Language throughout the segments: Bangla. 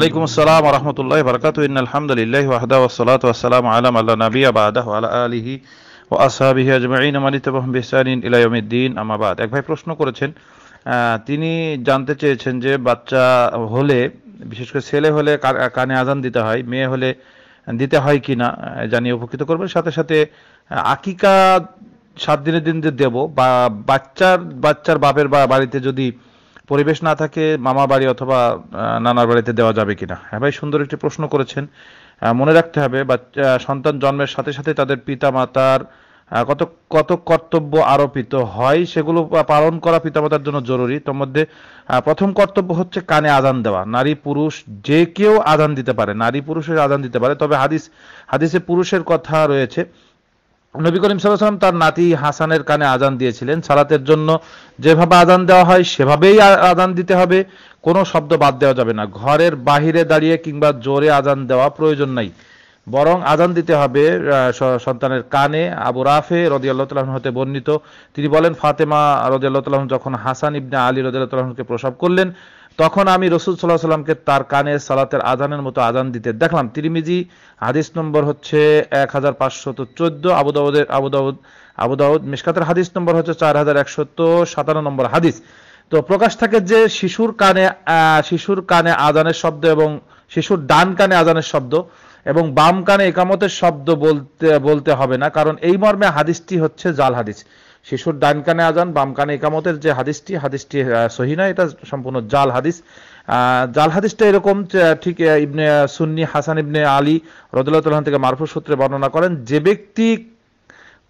ওয়ালাইকুম আসসালাম রহমতুল্লাহ বরকাত আলহামদুলিল্লাহ ওয়াহদা ওসলাত ওয়াসালাম আলম আল্লাহ নবী আবাদাহ আল্লাহ আলহি ও আসাবিহি আজমাইন আমানিতবাহম বিসানিন ইলাইমিদ্দিন আমাবাদ এক ভাই প্রশ্ন করেছেন তিনি জানতে চেয়েছেন যে বাচ্চা হলে বিশেষ করে ছেলে হলে কানে আজান দিতে হয় মেয়ে হলে দিতে হয় কি না জানিয়ে উপকৃত করবেন সাথে সাথে আকিকা সাত দিনের দিন যে দেব বা বাচ্চার বাচ্চার বাপের বা বাড়িতে যদি পরিবেশ না থাকে মামা বাড়ি অথবা নানার বাড়িতে দেওয়া যাবে কিনা হ্যাঁ ভাই সুন্দর একটি প্রশ্ন করেছেন মনে রাখতে হবে বা সন্তান জন্মের সাথে সাথে তাদের পিতা মাতার কত কত কর্তব্য আরোপিত হয় সেগুলো পালন করা পিতামাতার জন্য জরুরি তোর মধ্যে প্রথম কর্তব্য হচ্ছে কানে আদান দেওয়া নারী পুরুষ যে কেউ আদান দিতে পারে নারী পুরুষের আদান দিতে পারে তবে হাদিস হাদিসে পুরুষের কথা রয়েছে নবী করিম সাল্লাম তার নাতি হাসানের কানে আজান দিয়েছিলেন সালাতের জন্য যেভাবে আজান দেওয়া হয় সেভাবেই আজান দিতে হবে কোনো শব্দ বাদ দেওয়া যাবে না ঘরের বাহিরে দাঁড়িয়ে কিংবা জোরে আজান দেওয়া প্রয়োজন নাই বরং আজান দিতে হবে সন্তানের কানে আবু রাফে রদিয়াল্লাহ হতে বর্ণিত তিনি বলেন ফাতেমা রদিয়াল্লাহ যখন হাসান ইবনে আলী রদিয়াল্লাহকে প্রসব করলেন তখন আমি রসুল সাল্লাহ সাল্লামকে তার কানে সালাতের আজানের মতো আজান দিতে দেখলাম তিরিমিজি হাদিস নম্বর হচ্ছে এক হাজার পাঁচশত চোদ্দ আবুদাউদের আবুদাউদ আবুদাউদ মিসকাতের হাদিস নম্বর হচ্ছে চার হাজার একশত সাতান্ন নম্বর হাদিস তো প্রকাশ থাকে যে শিশুর কানে শিশুর কানে আজানের শব্দ এবং শিশুর ডান কানে আজানের শব্দ এবং বাম কানে একামতের শব্দ বলতে বলতে হবে না কারণ এই মর্মে হাদিসটি হচ্ছে জাল হাদিস শিশুর ডান কানে আজান বাম কানে একামতের যে হাদিসটি হাদিসটি সহি নয় এটা সম্পূর্ণ জাল হাদিস জাল হাদিসটা এরকম ঠিক ইবনে সুন্নি হাসান ইবনে আলী রদুল্লাহ থেকে মারফু সূত্রে বর্ণনা করেন যে ব্যক্তি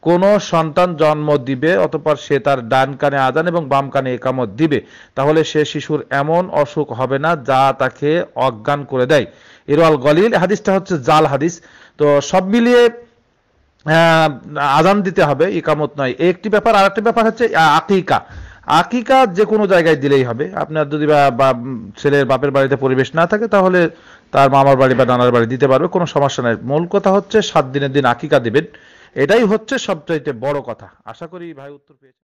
কোনো সন্তান জন্ম দিবে অতপর সে তার ডান কানে আজান এবং বাম কানে একামত দিবে তাহলে সে শিশুর এমন অসুখ হবে না যা তাকে অজ্ঞান করে দেয় এরওয়াল গলিল হাদিসটা হচ্ছে জাল হাদিস তো সব মিলিয়ে আজান দিতে হবে ইকামত নয় একটি ব্যাপার আর একটি ব্যাপার হচ্ছে আকিকা আকিকা যে কোনো জায়গায় দিলেই হবে আপনার যদি বা ছেলের বাপের বাড়িতে পরিবেশ না থাকে তাহলে তার মামার বাড়ি বা নানার বাড়ি দিতে পারবে কোনো সমস্যা নেই মূল কথা হচ্ছে সাত দিনের দিন আকিকা দিবেন এটাই হচ্ছে সবচাইতে বড় কথা আশা করি ভাই উত্তর পেয়েছে